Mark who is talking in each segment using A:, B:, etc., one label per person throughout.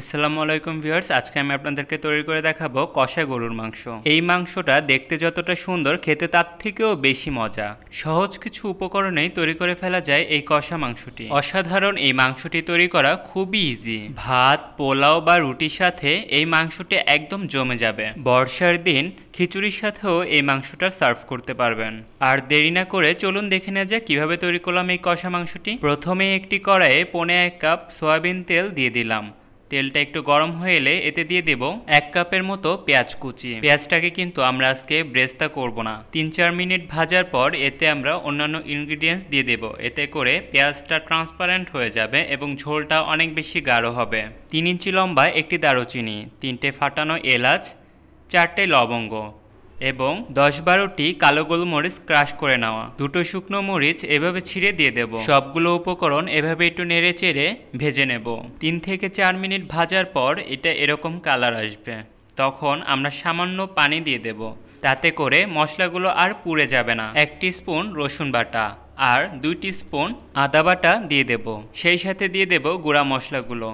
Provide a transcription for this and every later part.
A: আসসালামু আলাইকুম ভিউয়ার্স আজকে আমি আপনাদেরকে তৈরি করে দেখাবো কষা গরুর মাংস এই মাংসটা দেখতে যতটা সুন্দর খেতে তার থেকেও বেশি মজা সহজ কিছু উপকরণেই তৈরি করে ফেলা যায় এই কষা মাংসটি অসাধারণ এই মাংসটি তৈরি করা খুবই ইজি ভাত পোলাও বা রুটির সাথে এই মাংসটি একদম জমে যাবে বর্ষার দিন খিচুড়ির সাথেও এই মাংসটা সার্ভ করতে পারবেন আর দেরি না করে চলুন দেখে নেওয়া যাক কীভাবে তৈরি করলাম এই কষা মাংসটি প্রথমে একটি কড়াইয়ে পনে এক কাপ সয়াবিন তেল দিয়ে দিলাম তেলটা একটু গরম হয়ে এলে এতে দিয়ে দেব এক কাপের মতো পেঁয়াজ কুচি পেঁয়াজটাকে কিন্তু আমরা আজকে ব্রেস্তা করব না তিন চার মিনিট ভাজার পর এতে আমরা অন্যান্য ইনগ্রিডিয়েন্টস দিয়ে দেব এতে করে পেঁয়াজটা ট্রান্সপারেন্ট হয়ে যাবে এবং ঝোলটা অনেক বেশি গাঢ় হবে তিন ইঞ্চি লম্বা একটি দারুচিনি তিনটে ফাটানো এলাচ চারটে লবঙ্গ এবং দশ বারোটি কালো গোলমরিচ ক্রাশ করে নেওয়া দুটো শুকনো মরিচ এভাবে ছিঁড়ে দিয়ে দেব সবগুলো উপকরণ এভাবে একটু নেড়ে চেড়ে ভেজে নেব তিন থেকে চার মিনিট ভাজার পর এটা এরকম কালার আসবে তখন আমরা সামান্য পানি দিয়ে দেব তাতে করে মশলাগুলো আর পুড়ে যাবে না এক স্পুন রসুন বাটা আর দুই স্পুন আদা বাটা দিয়ে দেব সেই সাথে দিয়ে দেব গুঁড়া মশলাগুলো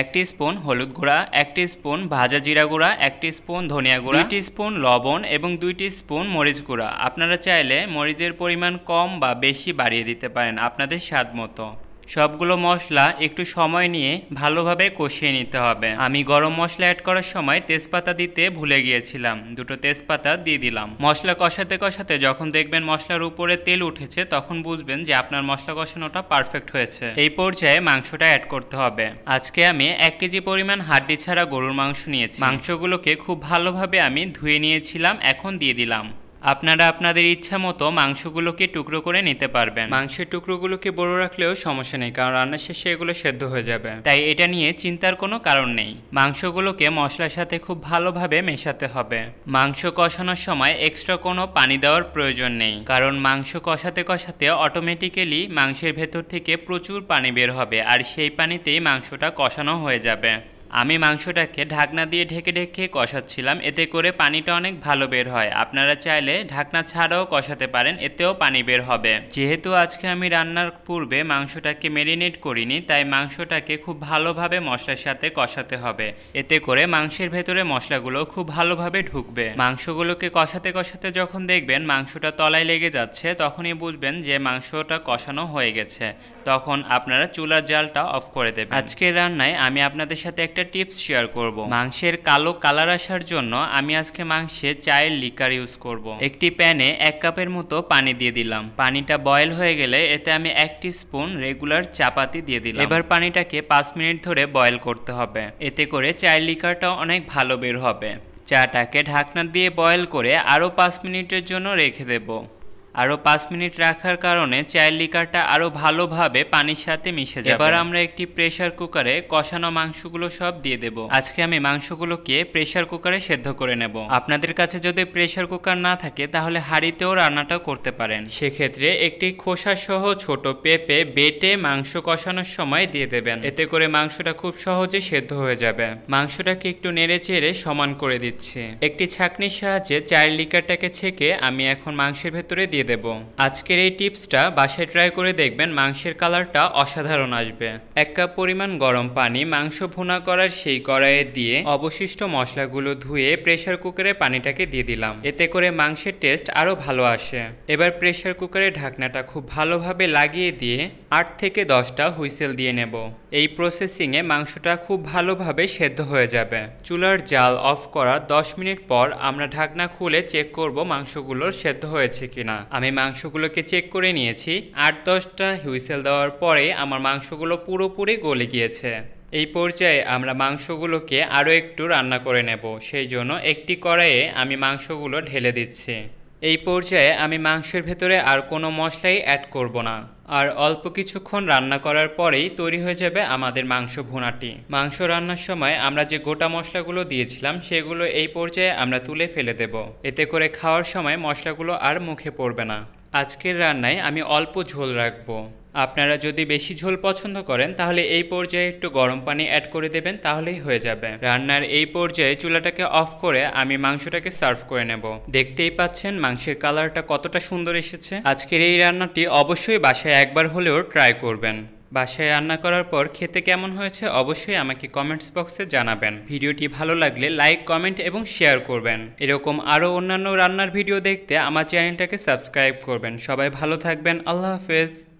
A: একটি স্পুন হলুদ গুঁড়া একটি স্পুন ভাজা জিরা গুঁড়া একটি স্পুন ধনিয়া গুঁড়া দুইটি স্পুন লবণ এবং দুইটি স্পুন মরিচ গুঁড়া আপনারা চাইলে মরিচের পরিমাণ কম বা বেশি বাড়িয়ে দিতে পারেন আপনাদের স্বাদ মতো সবগুলো মশলা একটু সময় নিয়ে ভালোভাবে কষিয়ে নিতে হবে আমি গরম মশলা অ্যাড করার সময় তেজপাতা দিতে ভুলে গিয়েছিলাম দুটো তেজপাতা দিয়ে দিলাম মশলা কষাতে কষাতে যখন দেখবেন মশলার উপরে তেল উঠেছে তখন বুঝবেন যে আপনার মশলা কষানোটা পারফেক্ট হয়েছে এই পর্যায়ে মাংসটা অ্যাড করতে হবে আজকে আমি এক কেজি পরিমাণ হাড্ডি ছাড়া গরুর মাংস নিয়েছি মাংসগুলোকে খুব ভালোভাবে আমি ধুয়ে নিয়েছিলাম এখন দিয়ে দিলাম আপনারা আপনাদের ইচ্ছা মতো মাংসগুলোকে টুকরো করে নিতে পারবেন মাংসের টুকরোগুলোকে বড় রাখলেও সমস্যা নেই কারণ রান্নার শেষে এগুলো সেদ্ধ হয়ে যাবে তাই এটা নিয়ে চিন্তার কোনো কারণ নেই মাংসগুলোকে মশলার সাথে খুব ভালোভাবে মেশাতে হবে মাংস কষানোর সময় এক্সট্রা কোনো পানি দেওয়ার প্রয়োজন নেই কারণ মাংস কষাতে কষাতে অটোমেটিক্যালি মাংসের ভেতর থেকে প্রচুর পানি বের হবে আর সেই পানিতেই মাংসটা কষানো হয়ে যাবে আমি মাংসটাকে ঢাকনা দিয়ে ঢেকে ঢেকে কষাচ্ছিলাম এতে করে পানিটা অনেক ভালো বের হয় আপনারা চাইলে ঢাকনা ছাড়াও কষাতে পারেন এতেও পানি বের হবে যেহেতু আজকে আমি রান্নার পূর্বে মাংসটাকে ম্যারিনেট করিনি তাই মাংসটাকে খুব ভালোভাবে মশলার সাথে কষাতে হবে এতে করে মাংসের ভেতরে মশলাগুলো খুব ভালোভাবে ঢুকবে মাংসগুলোকে কষাতে কষাতে যখন দেখবেন মাংসটা তলায় লেগে যাচ্ছে তখনই বুঝবেন যে মাংসটা কষানো হয়ে গেছে তখন আপনারা চুলার জালটা অফ করে দেবেন আজকের রান্নায় আমি আপনাদের সাথে একটা একটা টিপস শেয়ার করব মাংসের কালো কালার আসার জন্য আমি আজকে মাংসে চায়ের লিকার ইউজ করব। একটি প্যানে এক কাপের মতো পানি দিয়ে দিলাম পানিটা বয়েল হয়ে গেলে এতে আমি এক স্পুন রেগুলার চাপাতি দিয়ে দিলাম এবার পানিটাকে পাঁচ মিনিট ধরে বয়েল করতে হবে এতে করে চায়ের লিকারটা অনেক ভালো বের হবে চাটাকে ঢাকনা দিয়ে বয়েল করে আরও পাঁচ মিনিটের জন্য রেখে দেবো আরও পাঁচ মিনিট রাখার কারণে চায়ের লিকারটা আরও ভালোভাবে পানির সাথে মিশে যাবে এবার আমরা একটি প্রেশার কুকারে কষানো মাংসগুলো সব দিয়ে দেব আজকে আমি মাংসগুলোকে প্রেশার কুকারে সেদ্ধ করে নেব আপনাদের কাছে যদি প্রেশার কুকার না থাকে তাহলে হাঁড়িতেও রান্নাটা করতে পারেন সেক্ষেত্রে একটি খোসা সহ ছোট পেঁপে বেটে মাংস কষানোর সময় দিয়ে দেবেন এতে করে মাংসটা খুব সহজে সেদ্ধ হয়ে যাবে মাংসটাকে একটু নেড়ে চেড়ে সমান করে দিচ্ছি একটি ছাকনির সাহায্যে চায়ের লিকারটাকে ছেঁকে আমি এখন মাংসের ভেতরে দিয়ে দিয়ে দেব আজকের এই টিপসটা বাসায় ট্রাই করে দেখবেন মাংসের কালারটা অসাধারণ আসবে এক কাপ পরিমাণ গরম পানি মাংস ভুনা করার সেই কড়াইয়ে দিয়ে অবশিষ্ট মশলাগুলো ধুয়ে প্রেশার কুকারে পানিটাকে দিয়ে দিলাম এতে করে মাংসের টেস্ট আরও ভালো আসে এবার প্রেশার কুকারে ঢাকনাটা খুব ভালোভাবে লাগিয়ে দিয়ে আট থেকে দশটা হুইসেল দিয়ে নেব এই প্রসেসিংয়ে মাংসটা খুব ভালোভাবে সেদ্ধ হয়ে যাবে চুলার জাল অফ করা দশ মিনিট পর আমরা ঢাকনা খুলে চেক করব মাংসগুলোর সেদ্ধ হয়েছে কিনা আমি মাংসগুলোকে চেক করে নিয়েছি আট দশটা হুইসেল দেওয়ার পরে আমার মাংসগুলো পুরোপুরি গলে গিয়েছে এই পর্যায়ে আমরা মাংসগুলোকে আরও একটু রান্না করে নেব সেই জন্য একটি কড়াইয়ে আমি মাংসগুলো ঢেলে দিচ্ছি এই পর্যায়ে আমি মাংসের ভেতরে আর কোনো মশলাই অ্যাড করব না আর অল্প কিছুক্ষণ রান্না করার পরেই তৈরি হয়ে যাবে আমাদের মাংস ভুনাটি মাংস রান্নার সময় আমরা যে গোটা মশলাগুলো দিয়েছিলাম সেগুলো এই পর্যায়ে আমরা তুলে ফেলে দেব এতে করে খাওয়ার সময় মশলাগুলো আর মুখে পড়বে না আজকের রান্নায় আমি অল্প ঝোল রাখবো আপনারা যদি বেশি ঝোল পছন্দ করেন তাহলে এই পর্যায়ে একটু গরম পানি অ্যাড করে দেবেন তাহলেই হয়ে যাবে রান্নার এই পর্যায়ে চুলাটাকে অফ করে আমি মাংসটাকে সার্ভ করে নেব দেখতেই পাচ্ছেন মাংসের কালারটা কতটা সুন্দর এসেছে আজকের এই রান্নাটি অবশ্যই বাসায় একবার হলেও ট্রাই করবেন বাসায় রান্না করার পর খেতে কেমন হয়েছে অবশ্যই আমাকে কমেন্টস বক্সে জানাবেন ভিডিওটি ভালো লাগলে লাইক কমেন্ট এবং শেয়ার করবেন এরকম আরও অন্যান্য রান্নার ভিডিও দেখতে আমার চ্যানেলটাকে সাবস্ক্রাইব করবেন সবাই ভালো থাকবেন আল্লাহ হাফেজ